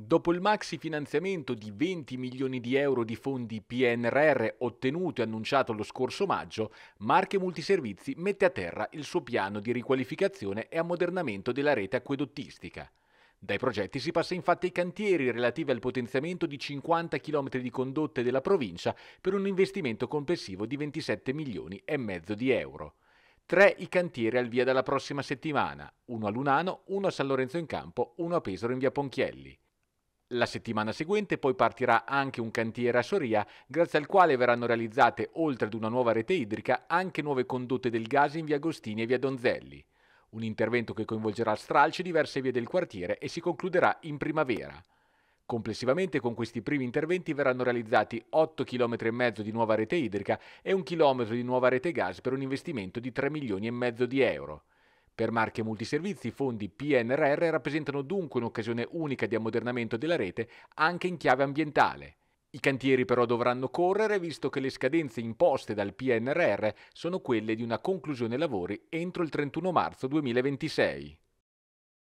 Dopo il maxi finanziamento di 20 milioni di euro di fondi PNRR ottenuto e annunciato lo scorso maggio, Marche Multiservizi mette a terra il suo piano di riqualificazione e ammodernamento della rete acquedottistica. Dai progetti si passa infatti ai cantieri relativi al potenziamento di 50 km di condotte della provincia per un investimento complessivo di 27 milioni e mezzo di euro. Tre i cantieri al via dalla prossima settimana, uno a Lunano, uno a San Lorenzo in Campo, uno a Pesaro in via Ponchielli. La settimana seguente poi partirà anche un cantiere a Soria, grazie al quale verranno realizzate, oltre ad una nuova rete idrica, anche nuove condotte del gas in via Agostini e via Donzelli. Un intervento che coinvolgerà stralci diverse vie del quartiere e si concluderà in primavera. Complessivamente con questi primi interventi verranno realizzati 8 km e mezzo di nuova rete idrica e 1 km di nuova rete gas per un investimento di 3 milioni e mezzo di euro. Per marche multiservizi, i fondi PNRR rappresentano dunque un'occasione unica di ammodernamento della rete anche in chiave ambientale. I cantieri però dovranno correre visto che le scadenze imposte dal PNRR sono quelle di una conclusione lavori entro il 31 marzo 2026.